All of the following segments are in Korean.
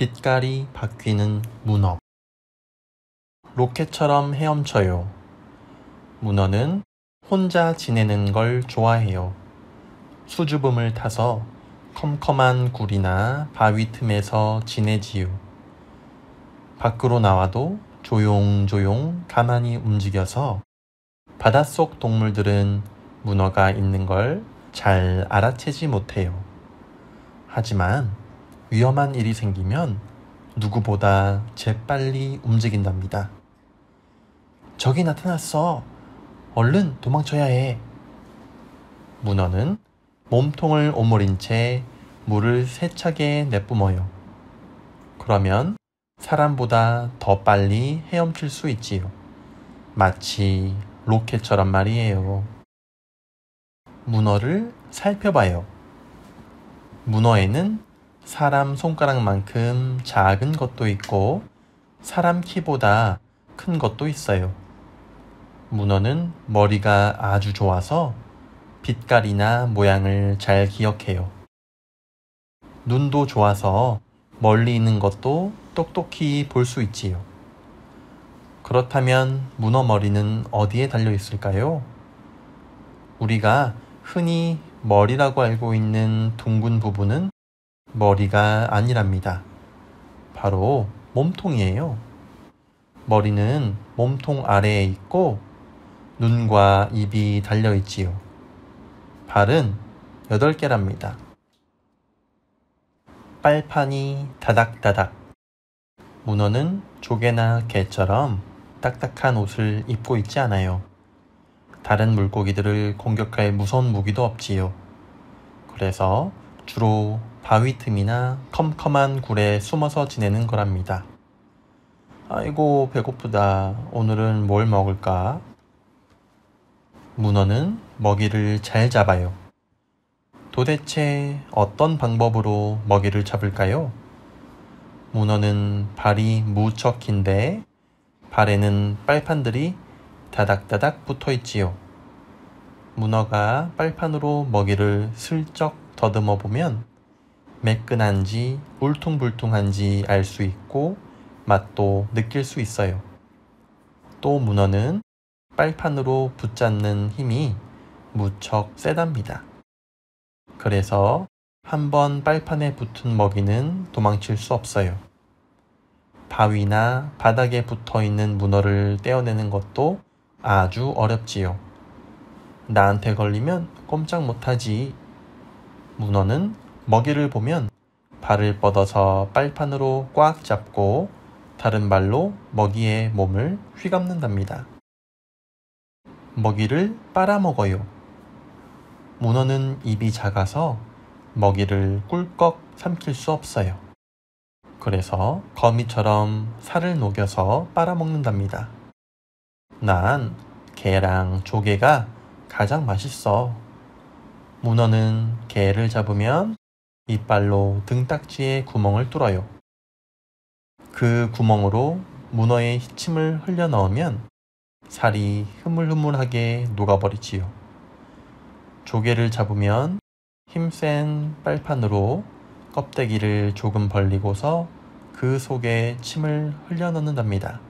빛깔이 바뀌는 문어 로켓처럼 헤엄쳐요. 문어는 혼자 지내는 걸 좋아해요. 수줍음을 타서 컴컴한 굴이나 바위 틈에서 지내지요. 밖으로 나와도 조용조용 가만히 움직여서 바닷속 동물들은 문어가 있는 걸 잘 알아채지 못해요. 하지만 위험한 일이 생기면 누구보다 재빨리 움직인답니다. 적이 나타났어. 얼른 도망쳐야 해. 문어는 몸통을 오므린 채 물을 세차게 내뿜어요. 그러면 사람보다 더 빨리 헤엄칠 수 있지요. 마치 로켓처럼 말이에요. 문어를 살펴봐요. 문어에는 사람 손가락만큼 작은 것도 있고 사람 키보다 큰 것도 있어요. 문어는 머리가 아주 좋아서 빛깔이나 모양을 잘 기억해요. 눈도 좋아서 멀리 있는 것도 똑똑히 볼 수 있지요. 그렇다면 문어 머리는 어디에 달려 있을까요? 우리가 흔히 머리라고 알고 있는 둥근 부분은 머리가 아니랍니다. 바로 몸통이에요. 머리는 몸통 아래에 있고 눈과 입이 달려 있지요. 발은 8개랍니다. 빨판이 다닥다닥. 문어는 조개나 개처럼 딱딱한 옷을 입고 있지 않아요. 다른 물고기들을 공격할 무서운 무기도 없지요. 그래서 주로 바위 틈이나 컴컴한 굴에 숨어서 지내는 거랍니다. 아이고, 배고프다. 오늘은 뭘 먹을까? 문어는 먹이를 잘 잡아요. 도대체 어떤 방법으로 먹이를 잡을까요? 문어는 발이 무척 긴데 발에는 빨판들이 다닥다닥 붙어 있지요. 문어가 빨판으로 먹이를 슬쩍 더듬어 보면 매끈한지 울퉁불퉁한지 알 수 있고 맛도 느낄 수 있어요. 또 문어는 빨판으로 붙잡는 힘이 무척 세답니다. 그래서 한번 빨판에 붙은 먹이는 도망칠 수 없어요. 바위나 바닥에 붙어 있는 문어를 떼어내는 것도 아주 어렵지요. 나한테 걸리면 꼼짝 못하지. 문어는 먹이를 보면 발을 뻗어서 빨판으로 꽉 잡고 다른 발로 먹이의 몸을 휘감는답니다. 먹이를 빨아먹어요. 문어는 입이 작아서 먹이를 꿀꺽 삼킬 수 없어요. 그래서 거미처럼 살을 녹여서 빨아먹는답니다. 난개랑 조개가 가장 맛있어. 문어는 개를 잡으면 이빨로 등딱지에 구멍을 뚫어요. 그 구멍으로 문어의 희침을 흘려넣으면 살이 흐물흐물하게 녹아버리지요. 조개를 잡으면 힘센 빨판으로 껍데기를 조금 벌리고서 그 속에 침을 흘려넣는답니다.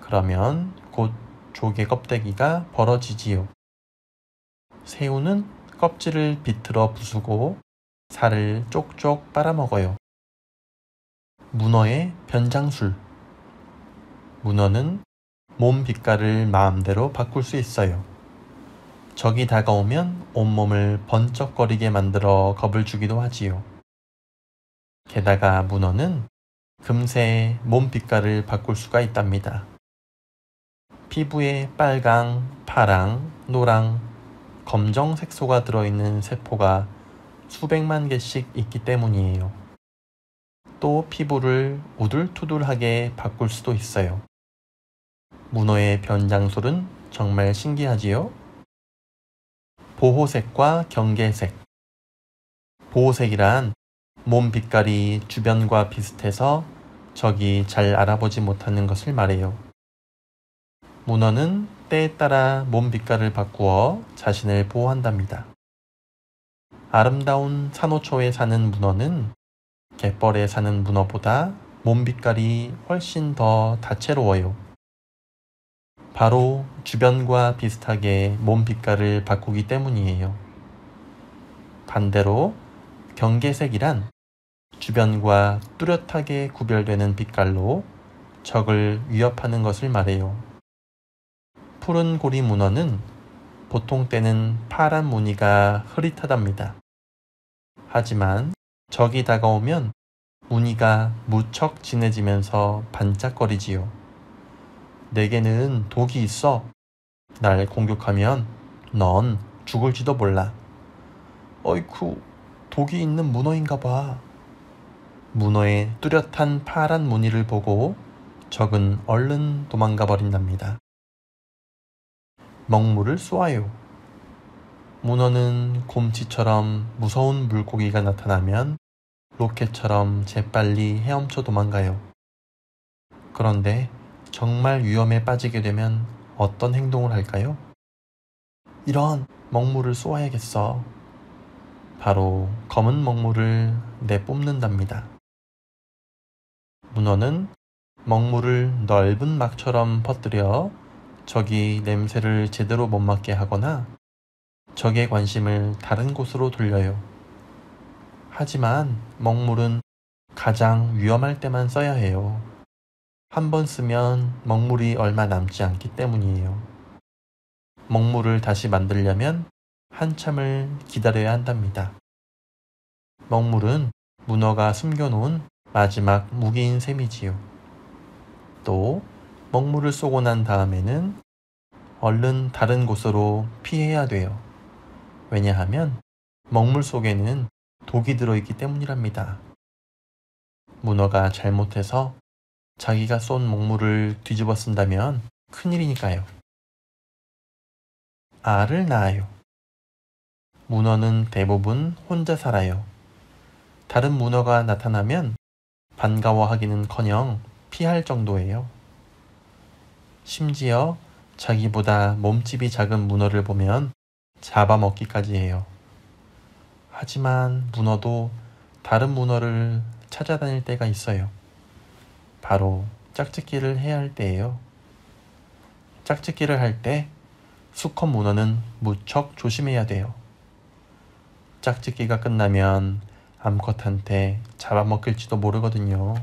그러면 곧 조개 껍데기가 벌어지지요. 새우는 껍질을 비틀어 부수고 살을 쪽쪽 빨아먹어요. 문어의 변장술 문어는 몸 빛깔을 마음대로 바꿀 수 있어요. 적이 다가오면 온몸을 번쩍거리게 만들어 겁을 주기도 하지요. 게다가 문어는 금세 몸 빛깔을 바꿀 수가 있답니다. 피부에 빨강, 파랑, 노랑, 검정 색소가 들어있는 세포가 수백만 개씩 있기 때문이에요. 또 피부를 우둘투둘하게 바꿀 수도 있어요. 문어의 변장술은 정말 신기하지요? 보호색과 경계색. 보호색이란 몸 빛깔이 주변과 비슷해서 적이 잘 알아보지 못하는 것을 말해요. 문어는 때에 따라 몸 빛깔을 바꾸어 자신을 보호한답니다. 아름다운 산호초에 사는 문어는 갯벌에 사는 문어보다 몸 빛깔이 훨씬 더 다채로워요. 바로 주변과 비슷하게 몸 빛깔을 바꾸기 때문이에요. 반대로 경계색이란 주변과 뚜렷하게 구별되는 빛깔로 적을 위협하는 것을 말해요. 푸른 고리 문어는 보통 때는 파란 무늬가 흐릿하답니다. 하지만 적이 다가오면 무늬가 무척 진해지면서 반짝거리지요. 내게는 독이 있어. 날 공격하면 넌 죽을지도 몰라. 어이쿠, 독이 있는 문어인가 봐. 문어의 뚜렷한 파란 무늬를 보고 적은 얼른 도망가 버린답니다. 먹물을 쏘아요. 문어는 곰치처럼 무서운 물고기가 나타나면 로켓처럼 재빨리 헤엄쳐 도망가요. 그런데 정말 위험에 빠지게 되면 어떤 행동을 할까요? 이런 먹물을 쏘아야겠어. 바로 검은 먹물을 내뿜는답니다. 문어는 먹물을 넓은 막처럼 퍼뜨려 저기 냄새를 제대로 못 맡게 하거나 적의 관심을 다른 곳으로 돌려요. 하지만 먹물은 가장 위험할 때만 써야 해요. 한 번 쓰면 먹물이 얼마 남지 않기 때문이에요. 먹물을 다시 만들려면 한참을 기다려야 한답니다. 먹물은 문어가 숨겨놓은 마지막 무기인 셈이지요. 또 먹물을 쏘고 난 다음에는 얼른 다른 곳으로 피해야 돼요. 왜냐하면 먹물 속에는 독이 들어있기 때문이랍니다. 문어가 잘못해서 자기가 쏜 먹물을 뒤집어 쓴다면 큰일이니까요. 알을 낳아요. 문어는 대부분 혼자 살아요. 다른 문어가 나타나면 반가워하기는 커녕 피할 정도예요. 심지어 자기보다 몸집이 작은 문어를 보면 잡아먹기까지 해요. 하지만 문어도 다른 문어를 찾아다닐 때가 있어요. 바로 짝짓기를 해야 할 때예요. 짝짓기를 할 때 수컷 문어는 무척 조심해야 돼요. 짝짓기가 끝나면 암컷한테 잡아먹힐지도 모르거든요.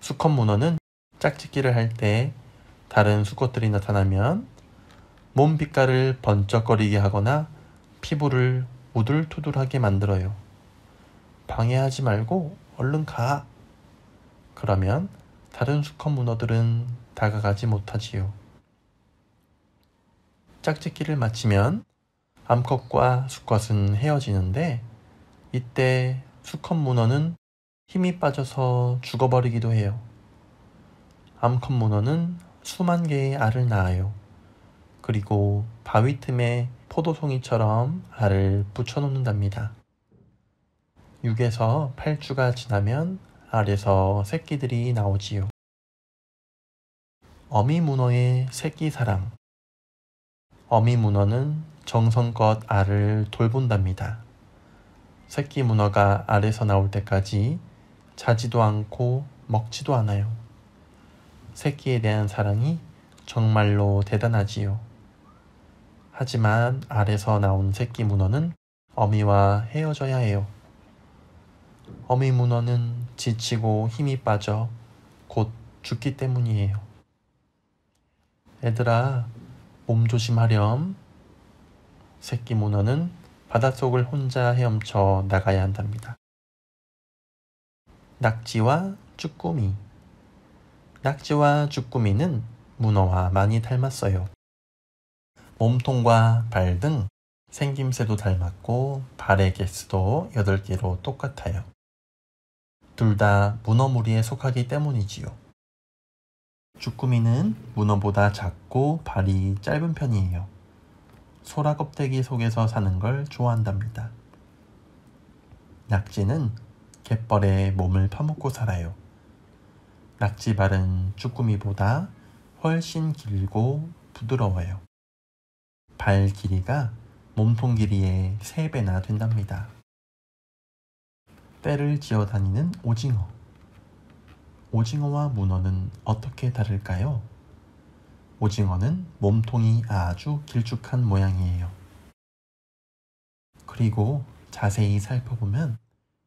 수컷 문어는 짝짓기를 할 때 다른 수컷들이 나타나면 몸빛깔을 번쩍거리게 하거나 피부를 우둘투둘하게 만들어요. 방해하지 말고 얼른 가. 그러면 다른 수컷 문어들은 다가가지 못하지요. 짝짓기를 마치면 암컷과 수컷은 헤어지는데 이때 수컷 문어는 힘이 빠져서 죽어버리기도 해요. 암컷 문어는 수만 개의 알을 낳아요. 그리고 바위 틈에 포도송이처럼 알을 붙여 놓는답니다. 6에서 8주가 지나면 알에서 새끼들이 나오지요. 어미 문어의 새끼 사랑. 어미 문어는 정성껏 알을 돌본답니다. 새끼 문어가 알에서 나올 때까지 자지도 않고 먹지도 않아요. 새끼에 대한 사랑이 정말로 대단하지요. 하지만 알에서 나온 새끼 문어는 어미와 헤어져야 해요. 어미 문어는 지치고 힘이 빠져 곧 죽기 때문이에요. 애들아, 몸 조심하렴. 새끼 문어는 바닷속을 혼자 헤엄쳐 나가야 한답니다. 낙지와 쭈꾸미 낙지와 쭈꾸미는 문어와 많이 닮았어요. 몸통과 발 등 생김새도 닮았고 발의 개수도 8개로 똑같아요. 둘 다 문어무리에 속하기 때문이지요. 주꾸미는 문어보다 작고 발이 짧은 편이에요. 소라 껍데기 속에서 사는 걸 좋아한답니다. 낙지는 갯벌에 몸을 파묻고 살아요. 낙지발은 주꾸미보다 훨씬 길고 부드러워요. 발 길이가 몸통 길이의 3배나 된답니다. 때를 지어 다니는 오징어. 오징어와 문어는 어떻게 다를까요? 오징어는 몸통이 아주 길쭉한 모양이에요. 그리고 자세히 살펴보면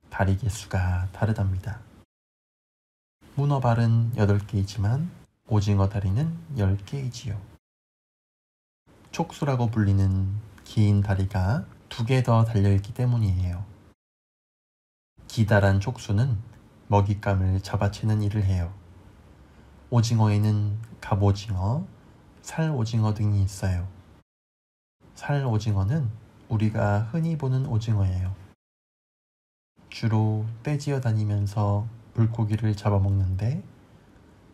다리 개수가 다르답니다. 문어 발은 8개이지만 오징어 다리는 10개이지요. 촉수라고 불리는 긴 다리가 두 개 더 달려있기 때문이에요. 기다란 촉수는 먹잇감을 잡아채는 일을 해요. 오징어에는 갑오징어, 살오징어 등이 있어요. 살오징어는 우리가 흔히 보는 오징어예요. 주로 떼지어 다니면서 물고기를 잡아먹는데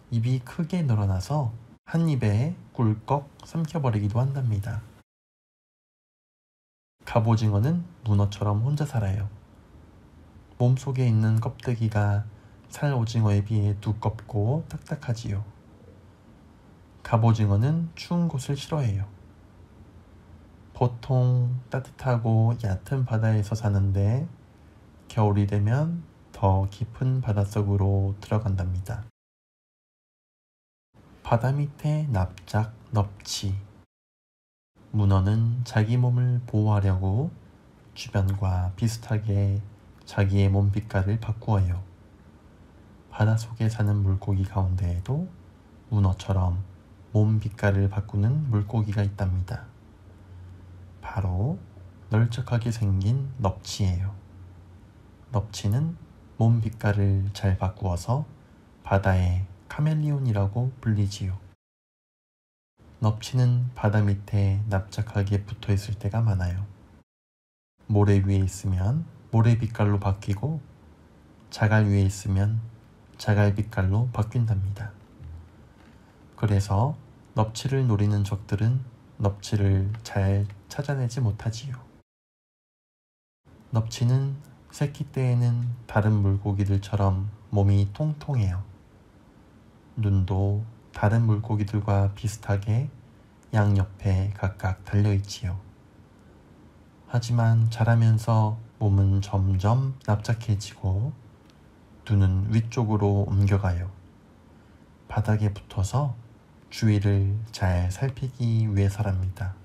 입이 크게 늘어나서 한 입에 꿀꺽 삼켜버리기도 한답니다. 갑오징어는 문어처럼 혼자 살아요. 몸속에 있는 껍데기가 살 오징어에 비해 두껍고 딱딱하지요. 갑오징어는 추운 곳을 싫어해요. 보통 따뜻하고 얕은 바다에서 사는데 겨울이 되면 더 깊은 바닷속으로 들어간답니다. 바다 밑에 납작 넙치 문어는 자기 몸을 보호하려고 주변과 비슷하게 자기의 몸 빛깔을 바꾸어요. 바다속에 사는 물고기 가운데에도 문어처럼 몸 빛깔을 바꾸는 물고기가 있답니다. 바로 널쩍하게 생긴 넙치예요. 넙치는 몸 빛깔을 잘 바꾸어서 바다에 카멜리온이라고 불리지요. 넙치는 바다 밑에 납작하게 붙어 있을 때가 많아요. 모래 위에 있으면 모래 빛깔로 바뀌고 자갈 위에 있으면 자갈 빛깔로 바뀐답니다. 그래서 넙치를 노리는 적들은 넙치를 잘 찾아내지 못하지요. 넙치는 새끼 때에는 다른 물고기들처럼 몸이 통통해요. 눈도 다른 물고기들과 비슷하게 양옆에 각각 달려있지요. 하지만 자라면서 몸은 점점 납작해지고 눈은 위쪽으로 옮겨가요. 바닥에 붙어서 주위를 잘 살피기 위해서랍니다.